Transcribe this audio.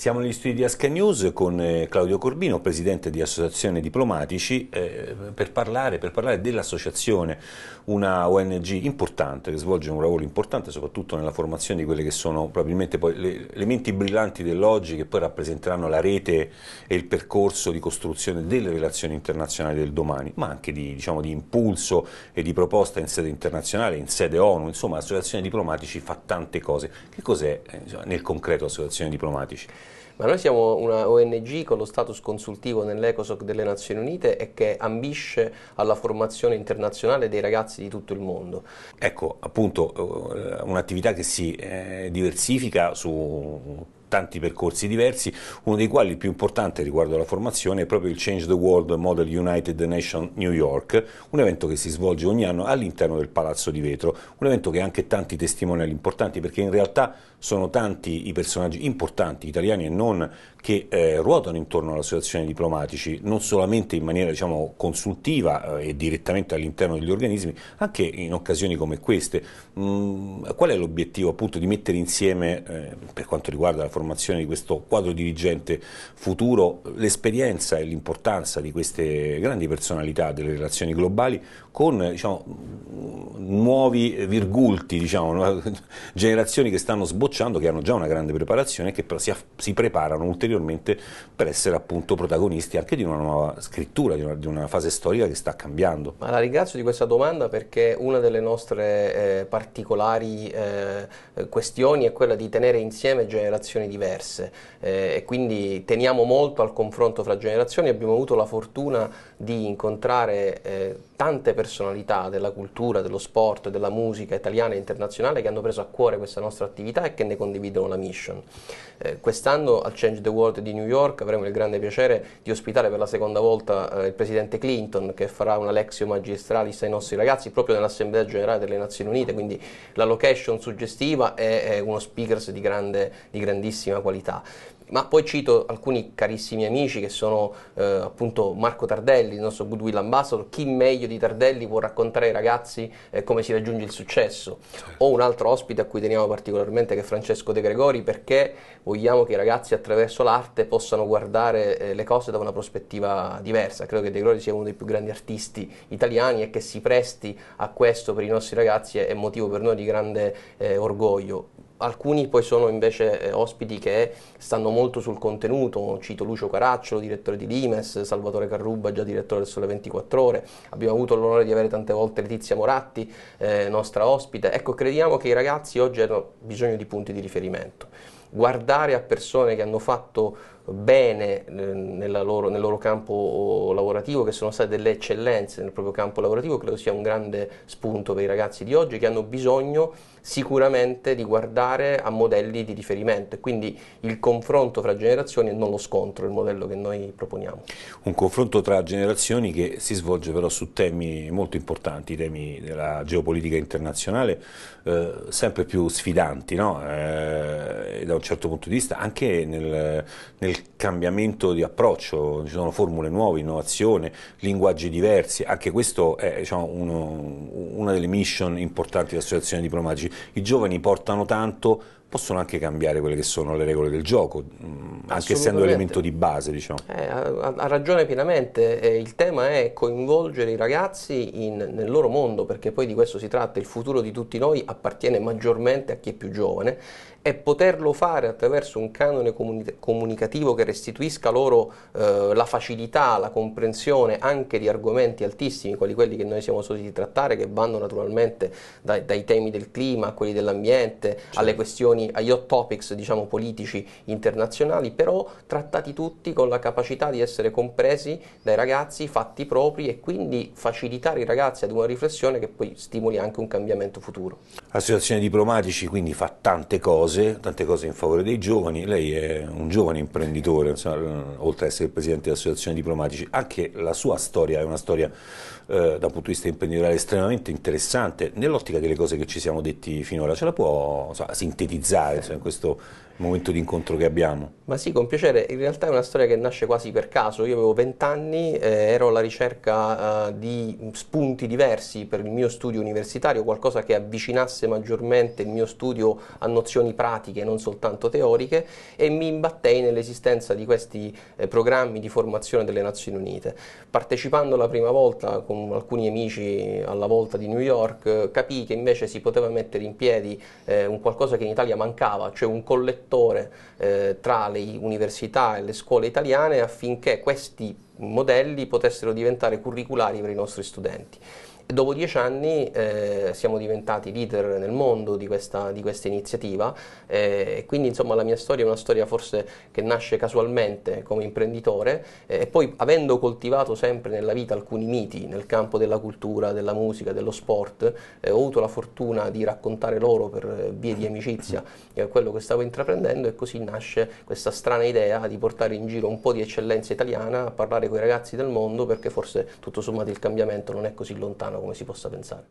Siamo negli studi di Asca News con eh, Claudio Corbino, presidente di Associazione Diplomatici, eh, per parlare, parlare dell'associazione, una ONG importante che svolge un lavoro importante soprattutto nella formazione di quelle che sono probabilmente poi le elementi brillanti dell'oggi che poi rappresenteranno la rete e il percorso di costruzione delle relazioni internazionali del domani, ma anche di, diciamo, di impulso e di proposta in sede internazionale, in sede ONU, insomma l'associazione Diplomatici fa tante cose. Che cos'è eh, nel concreto associazione Diplomatici? Ma noi siamo una ONG con lo status consultivo nell'ECOSOC delle Nazioni Unite e che ambisce alla formazione internazionale dei ragazzi di tutto il mondo. Ecco, appunto, eh, un'attività che si eh, diversifica su tanti percorsi diversi, uno dei quali il più importante riguardo alla formazione è proprio il Change the World Model United Nation New York, un evento che si svolge ogni anno all'interno del Palazzo di Vetro, un evento che ha anche tanti testimoniali importanti perché in realtà sono tanti i personaggi importanti italiani e non che eh, ruotano intorno all'associazione diplomatici, non solamente in maniera diciamo, consultiva eh, e direttamente all'interno degli organismi, anche in occasioni come queste. Mm, qual è l'obiettivo appunto di mettere insieme, eh, per quanto riguarda la formazione, formazione di questo quadro dirigente futuro, l'esperienza e l'importanza di queste grandi personalità delle relazioni globali con diciamo, nuovi virgulti, diciamo, generazioni che stanno sbocciando, che hanno già una grande preparazione e che però si, si, preparano ulteriormente per essere appunto protagonisti anche di una nuova scrittura, di una, di una fase storica che sta cambiando. Ma la ringrazio di questa domanda perché una delle nostre eh, particolari eh, questioni è quella di tenere insieme generazioni diverse eh, e quindi teniamo molto al confronto fra generazioni, abbiamo avuto la fortuna di incontrare eh, tante personalità della cultura, dello sport, della musica italiana e internazionale che hanno preso a cuore questa nostra attività e che ne condividono la mission. Eh, quest'anno al Change the World di New York avremo il grande piacere di ospitare per la seconda volta eh, il presidente Clinton che farà una lexio magistralis ai nostri ragazzi proprio nell'Assemblea Generale delle Nazioni Unite, quindi la location suggestiva è, è uno speakers di, grande, di grandissima altissima qualità. Ma poi cito alcuni carissimi amici che sono eh, appunto Marco Tardelli, il nostro Goodwill Ambassador. Chi meglio di Tardelli può raccontare ai ragazzi eh, come si raggiunge il successo? Certo. Ho un altro ospite a cui teniamo particolarmente che è Francesco De Gregori perché vogliamo che i ragazzi attraverso l'arte possano guardare eh, le cose da una prospettiva diversa. Credo che De Gregori sia uno dei più grandi artisti italiani e che si presti a questo per i nostri ragazzi è motivo per noi di grande eh, orgoglio Alcuni poi sono invece eh, ospiti che stanno molto sul contenuto, cito Lucio Caracciolo, direttore di Limes, Salvatore Carruba, già direttore del Sole 24 Ore, abbiamo avuto l'onore di avere tante volte Letizia Moratti, eh, nostra ospite. Ecco, crediamo che i ragazzi oggi hanno bisogno di punti di riferimento. Guardare a persone che hanno fatto bene ehm, loro, nel loro campo lavorativo, che sono state delle eccellenze nel proprio campo lavorativo, credo sia un grande spunto per i ragazzi di oggi che hanno bisogno sicuramente di guardare a modelli di riferimento e quindi il confronto fra generazioni e non lo scontro, il modello che noi proponiamo. Un confronto tra generazioni che si svolge però su temi molto importanti, temi della geopolitica internazionale, eh, sempre più sfidanti no? eh, da un certo punto di vista, anche nel, nel cambiamento di approccio, ci sono formule nuove, innovazione, linguaggi diversi, anche questo è diciamo, uno, una delle mission importanti dell'associazione diplomatici. I giovani portano tanto possono anche cambiare quelle che sono le regole del gioco, mm, anche essendo elemento di base. Diciamo. Eh, ha, ha, ragione pienamente, eh, il tema è coinvolgere i ragazzi in, nel loro mondo, perché poi di questo si tratta, il futuro di tutti noi appartiene maggiormente a chi è più giovane e poterlo fare attraverso un canone comuni- comunicativo che restituisca loro eh, la facilità, la comprensione anche di argomenti altissimi, quali quelli che noi siamo soliti trattare, che vanno naturalmente dai, dai temi del clima a quelli dell'ambiente, certo. alle questioni questioni, agli hot topics diciamo, politici internazionali, però trattati tutti con la capacità di essere compresi dai ragazzi, fatti propri e quindi facilitare i ragazzi ad una riflessione che poi stimoli anche un cambiamento futuro associazione diplomatici, quindi fa tante cose, tante cose in favore dei giovani, lei è un giovane imprenditore, insomma, eh, oltre ad essere presidente dell'associazione diplomatici, anche la sua storia è una storia eh, da punto di vista imprenditoriale estremamente interessante, nell'ottica delle cose che ci siamo detti finora, ce la può insomma, sintetizzare insomma, in questo momento di incontro che abbiamo? Ma sì, con piacere, in realtà è una storia che nasce quasi per caso, io avevo 20 anni, eh, ero alla ricerca eh, di spunti diversi per il mio studio universitario, qualcosa che avvicinasse orientasse maggiormente il mio studio a nozioni pratiche, non soltanto teoriche, e mi imbattei nell'esistenza di questi eh, programmi di formazione delle Nazioni Unite. Partecipando la prima volta con alcuni amici alla volta di New York, capii che invece si poteva mettere in piedi eh, un qualcosa che in Italia mancava, cioè un collettore eh, tra le università e le scuole italiane affinché questi modelli potessero diventare curriculari per i nostri studenti. E dopo dieci anni eh, siamo diventati leader nel mondo di questa, di questa iniziativa eh, e quindi insomma la mia storia è una storia forse che nasce casualmente come imprenditore eh, e poi avendo coltivato sempre nella vita alcuni miti nel campo della cultura, della musica, dello sport, eh, ho avuto la fortuna di raccontare loro per vie di amicizia quello che stavo intraprendendo e così nasce questa strana idea di portare in giro un po' di eccellenza italiana a parlare con ragazzi del mondo perché forse tutto sommato il cambiamento non è così lontano come si possa pensare.